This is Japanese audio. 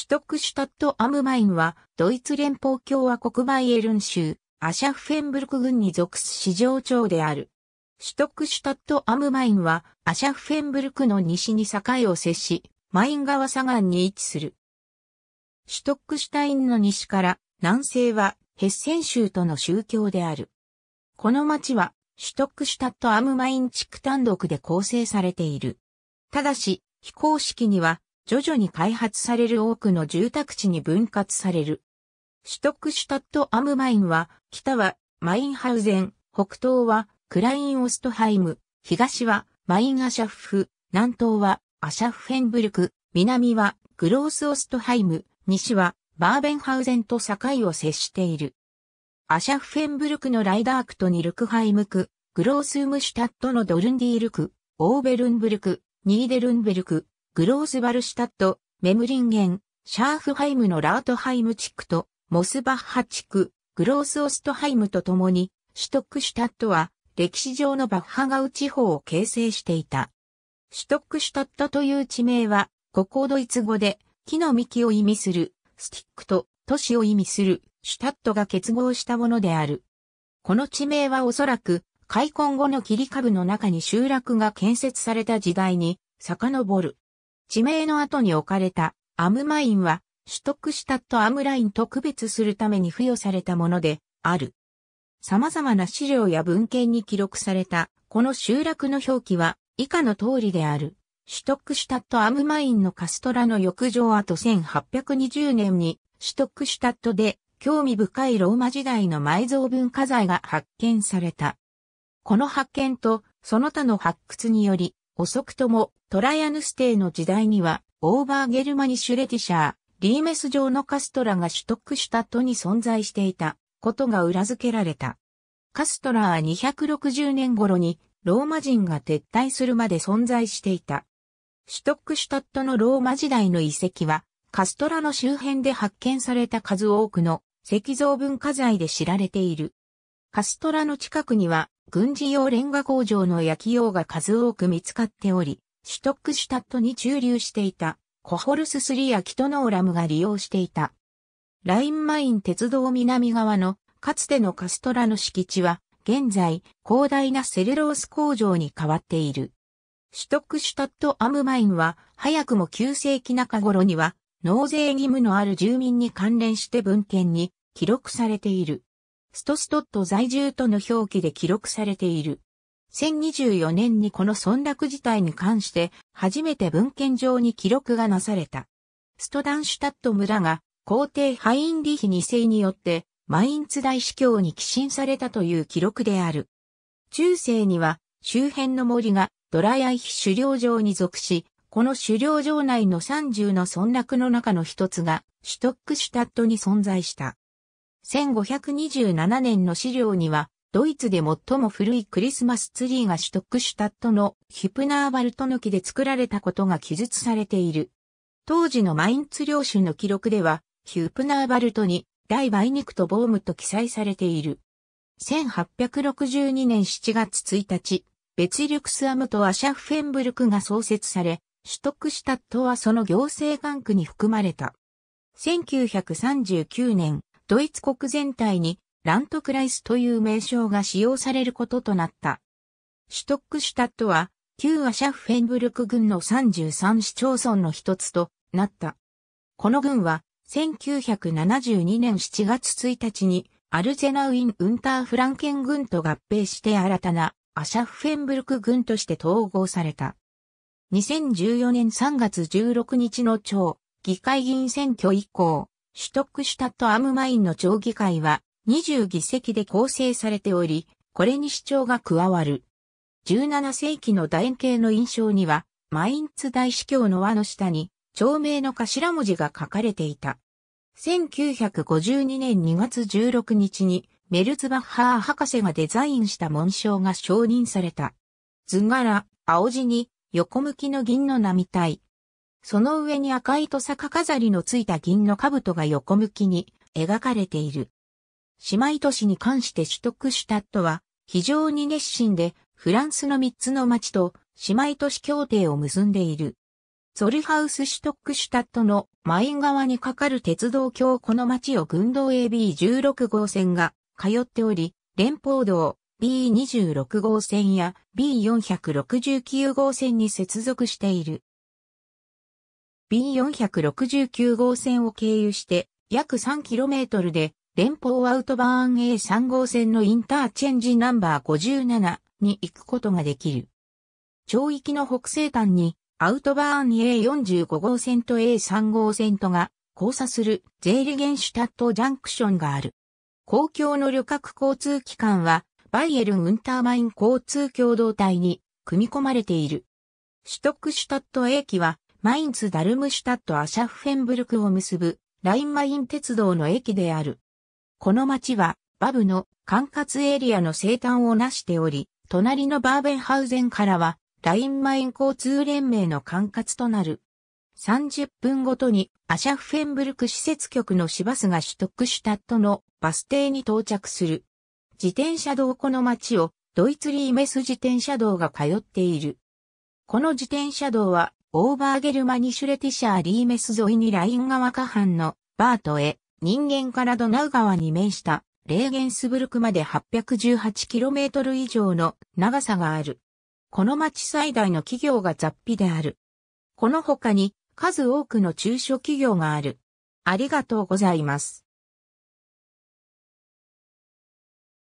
シュトクシュタットアムマインは、ドイツ連邦共和国バイエルン州、アシャフフェンブルク郡に属す市場町である。シュトクシュタットアムマインは、アシャフェンブルクの西に境を接し、マイン川左岸に位置する。シュトックシュタインの西から、南西は、ヘッセン州との宗教である。この町は、シュトックシュタットアムマイン地区単独で構成されている。ただし、非公式には、徐々に開発される多くの住宅地に分割される。シュトックシュタットアムマインは、北はマインハウゼン、北東はクラインオストハイム、東はマインアシャフフ、南東はアシャフフェンブルク、南はグロースオストハイム、西はバーベンハウゼンと境を接している。アシャフフェンブルクのライダークとニルクハイムク、グロースウムシュタットのドルンディールク、オーベルンブルク、ニーデルンブルク、グロースバルシュタット、メムリンゲン、シャーフハイムのラートハイム地区と、モスバッハ地区、グロースオストハイムと共に、シュトックシュタットは、歴史上のバッハガウ地方を形成していた。シュトックシュタットという地名は、ここドイツ語で、木の幹を意味する、スティックと都市を意味する、シュタットが結合したものである。この地名はおそらく、開墾後の切り株の中に集落が建設された時代に、遡る。地名の後に置かれたアムマインは、取得したとアムラインと区別するために付与されたものである。様々な資料や文献に記録された、この集落の表記は以下の通りである。取得したとアムマインのカストラの浴場跡1820年に取得したとで興味深いローマ時代の埋蔵文化財が発見された。この発見とその他の発掘により遅くともトライアヌス帝の時代には、オーバーゲルマニシュレティシャー、リーメス城のカストラが取得したトに存在していたことが裏付けられた。カストラは260年頃にローマ人が撤退するまで存在していた。シュトックシュタットのローマ時代の遺跡は、カストラの周辺で発見された数多くの石像文化財で知られている。カストラの近くには、軍事用レンガ工場の焼き用が数多く見つかっており、シュトックシュタットに駐留していた、コホルススリやキトノーラムが利用していた。ラインマイン鉄道南側の、かつてのカストラの敷地は、現在、広大なセルロース工場に変わっている。シュトックシュタットアムマインは、早くも9世紀中頃には、納税義務のある住民に関連して文献に記録されている。ストストット在住との表記で記録されている。1024年にこの村落自体に関して初めて文献上に記録がなされた。ストダンシュタット村が皇帝ハインリヒ2世によってマインツ大司教に寄進されたという記録である。中世には周辺の森がドラヤイヒ狩猟場に属し、この狩猟場内の30の村落の中の一つがシュトックシュタットに存在した。1527年の資料にはドイツで最も古いクリスマスツリーがシュトックシュタットのヒプナーバルトの木で作られたことが記述されている。当時のマインツ領主の記録では、ヒュプナーバルトに、大梅肉とボームと記載されている。1862年7月1日、ベツリュクスアムとアシャフェンブルクが創設され、シュトックシュタットはその行政管区に含まれた。1939年、ドイツ国全体にラントクライスという名称が使用されることとなった。シュトックシュタットは、旧アシャフフェンブルク軍の33市町村の一つとなった。この軍は、1972年7月1日に、アルゼナウィン・ウンター・フランケン軍と合併して新たなアシャフフェンブルク軍として統合された。2014年3月16日の町議会議員選挙以降、シュトックシュタット・アムマインの町議会は20議席で構成されており、これに主張が加わる。17世紀の楕円形の印象には、マインツ大司教の輪の下に、町名の頭文字が書かれていた。1952年2月16日に、メルツバッハー博士がデザインした紋章が承認された。図柄、青地に、横向きの銀の並体。その上に赤いと坂飾りのついた銀の兜が横向きに描かれている。姉妹都市に関してシュトックシュタットは非常に熱心でフランスの3つの町と姉妹都市協定を結んでいる。ゾルハウスシュトックシュタットのマイン側に架かる鉄道橋この町を軍道 AB16 号線が通っており、連邦道 B26 号線や B469 号線に接続している。B469 号線を経由して約 3km で連邦アウトバーン A3 号線のインターチェンジナンバー57に行くことができる。町域の北西端にアウトバーン A45 号線と A3 号線とが交差するゼーリゲンシュタットジャンクションがある。公共の旅客交通機関はバイエルン・ウンターマイン交通共同体に組み込まれている。シュトックシュタット駅はマインツ・ダルムシュタット・アシャッフェンブルクを結ぶラインマイン鉄道の駅である。この町は、バブの管轄エリアの生誕を成しており、隣のバーベンハウゼンからは、ラインマイン交通連盟の管轄となる。30分ごとにアシャフフェンブルク施設局の市バスがシュトックシュタットのバス停に到着する。自転車道この街をドイツリーメス自転車道が通っている。この自転車道はオーバーゲルマニシュレティシャーリーメス沿いにライン川下半のバートへ人間からドナウ川に面したレーゲンスブルクまで 818km 以上の長さがある。この町最大の企業が雑費である。この他に数多くの中小企業がある。ありがとうございます。